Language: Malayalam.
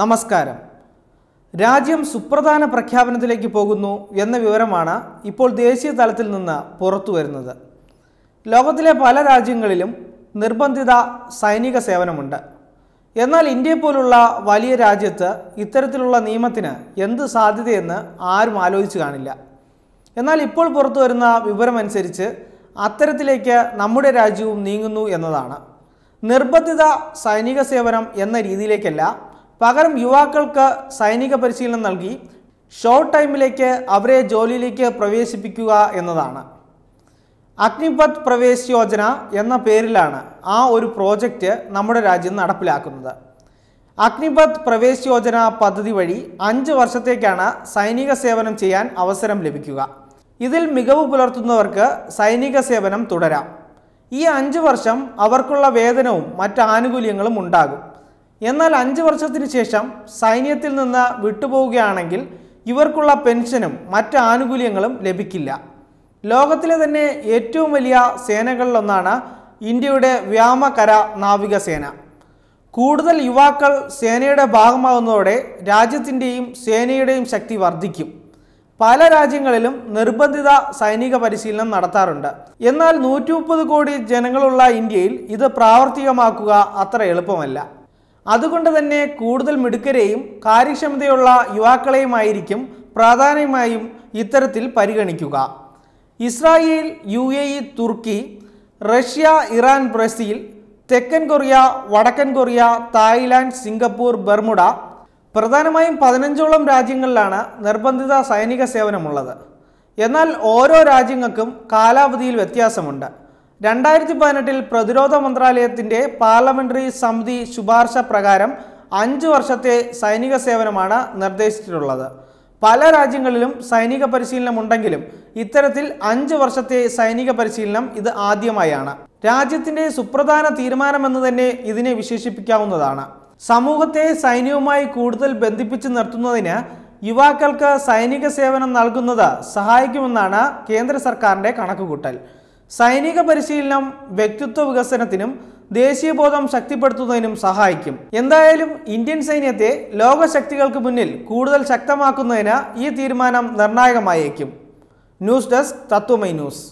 നമസ്കാരം രാജ്യം സുപ്രധാന പ്രഖ്യാപനത്തിലേക്ക് പോകുന്നു എന്ന വിവരമാണ് ഇപ്പോൾ ദേശീയ തലത്തിൽ നിന്ന് പുറത്തു വരുന്നത് ലോകത്തിലെ പല രാജ്യങ്ങളിലും നിർബന്ധിത സൈനിക സേവനമുണ്ട് എന്നാൽ ഇന്ത്യ പോലുള്ള വലിയ രാജ്യത്ത് ഇത്തരത്തിലുള്ള നിയമത്തിന് എന്ത് സാധ്യതയെന്ന് ആരും ആലോചിച്ച് കാണില്ല എന്നാൽ ഇപ്പോൾ പുറത്തു വരുന്ന വിവരമനുസരിച്ച് അത്തരത്തിലേക്ക് നമ്മുടെ രാജ്യവും നീങ്ങുന്നു എന്നതാണ് നിർബന്ധിത സൈനിക സേവനം എന്ന രീതിയിലേക്കല്ല പകരം യുവാക്കൾക്ക് സൈനിക പരിശീലനം നൽകി ഷോർട്ട് ടൈമിലേക്ക് അവരെ ജോലിയിലേക്ക് പ്രവേശിപ്പിക്കുക എന്നതാണ് അഗ്നിപത് പ്രവേശ് യോജന എന്ന പേരിലാണ് ആ ഒരു പ്രോജക്റ്റ് നമ്മുടെ രാജ്യം നടപ്പിലാക്കുന്നത് അഗ്നിപത് പ്രവേശ് യോജന പദ്ധതി വഴി അഞ്ച് വർഷത്തേക്കാണ് സൈനിക സേവനം ചെയ്യാൻ അവസരം ലഭിക്കുക ഇതിൽ മികവ് പുലർത്തുന്നവർക്ക് സൈനിക സേവനം തുടരാം ഈ അഞ്ച് വർഷം അവർക്കുള്ള വേതനവും മറ്റ് ആനുകൂല്യങ്ങളും ഉണ്ടാകും എന്നാൽ അഞ്ച് വർഷത്തിന് ശേഷം സൈന്യത്തിൽ നിന്ന് വിട്ടുപോവുകയാണെങ്കിൽ ഇവർക്കുള്ള പെൻഷനും മറ്റ് ആനുകൂല്യങ്ങളും ലഭിക്കില്ല ലോകത്തിലെ തന്നെ ഏറ്റവും വലിയ സേനകളിലൊന്നാണ് ഇന്ത്യയുടെ വ്യോമകര നാവികസേന കൂടുതൽ യുവാക്കൾ സേനയുടെ ഭാഗമാകുന്നതോടെ രാജ്യത്തിൻ്റെയും സേനയുടെയും ശക്തി വർദ്ധിക്കും പല രാജ്യങ്ങളിലും നിർബന്ധിത സൈനിക പരിശീലനം നടത്താറുണ്ട് എന്നാൽ നൂറ്റി കോടി ജനങ്ങളുള്ള ഇന്ത്യയിൽ ഇത് പ്രാവർത്തികമാക്കുക അത്ര എളുപ്പമല്ല അതുകൊണ്ട് തന്നെ കൂടുതൽ മിടുക്കരെയും കാര്യക്ഷമതയുള്ള യുവാക്കളെയുമായിരിക്കും പ്രാധാന്യമായും ഇത്തരത്തിൽ പരിഗണിക്കുക Israel U A E Turkey Russia Iran Brazil തെക്കൻ കൊറിയ വടക്കൻ കൊറിയ തായ്ലാൻഡ് സിംഗപ്പൂർ ബർമുഡ പ്രധാനമായും പതിനഞ്ചോളം രാജ്യങ്ങളിലാണ് നിർബന്ധിത സൈനിക സേവനമുള്ളത് എന്നാൽ ഓരോ രാജ്യങ്ങൾക്കും കാലാവധിയിൽ വ്യത്യാസമുണ്ട് രണ്ടായിരത്തി പതിനെട്ടിൽ പ്രതിരോധ മന്ത്രാലയത്തിൻ്റെ പാർലമെന്ററി സമിതി ശുപാർശ പ്രകാരം അഞ്ച് വർഷത്തെ സൈനിക സേവനമാണ് നിർദ്ദേശിച്ചിട്ടുള്ളത് പല രാജ്യങ്ങളിലും സൈനിക പരിശീലനം ഉണ്ടെങ്കിലും ഇത്തരത്തിൽ അഞ്ച് വർഷത്തെ സൈനിക പരിശീലനം ഇത് ആദ്യമായാണ് രാജ്യത്തിൻ്റെ സുപ്രധാന തീരുമാനമെന്ന് തന്നെ ഇതിനെ വിശേഷിപ്പിക്കാവുന്നതാണ് സമൂഹത്തെ സൈന്യവുമായി കൂടുതൽ ബന്ധിപ്പിച്ചു നിർത്തുന്നതിന് യുവാക്കൾക്ക് സൈനിക സേവനം നൽകുന്നത് സഹായിക്കുമെന്നാണ് കേന്ദ്ര സർക്കാരിൻ്റെ കണക്കുകൂട്ടൽ സൈനിക പരിശീലനം വ്യക്തിത്വ വികസനത്തിനും ദേശീയബോധം ശക്തിപ്പെടുത്തുന്നതിനും സഹായിക്കും എന്തായാലും ഇന്ത്യൻ സൈന്യത്തെ ലോക ശക്തികൾക്ക് മുന്നിൽ കൂടുതൽ ശക്തമാക്കുന്നതിന് ഈ തീരുമാനം നിർണായകമായേക്കും ന്യൂസ് ഡെസ്ക് തത്വമൈ ന്യൂസ്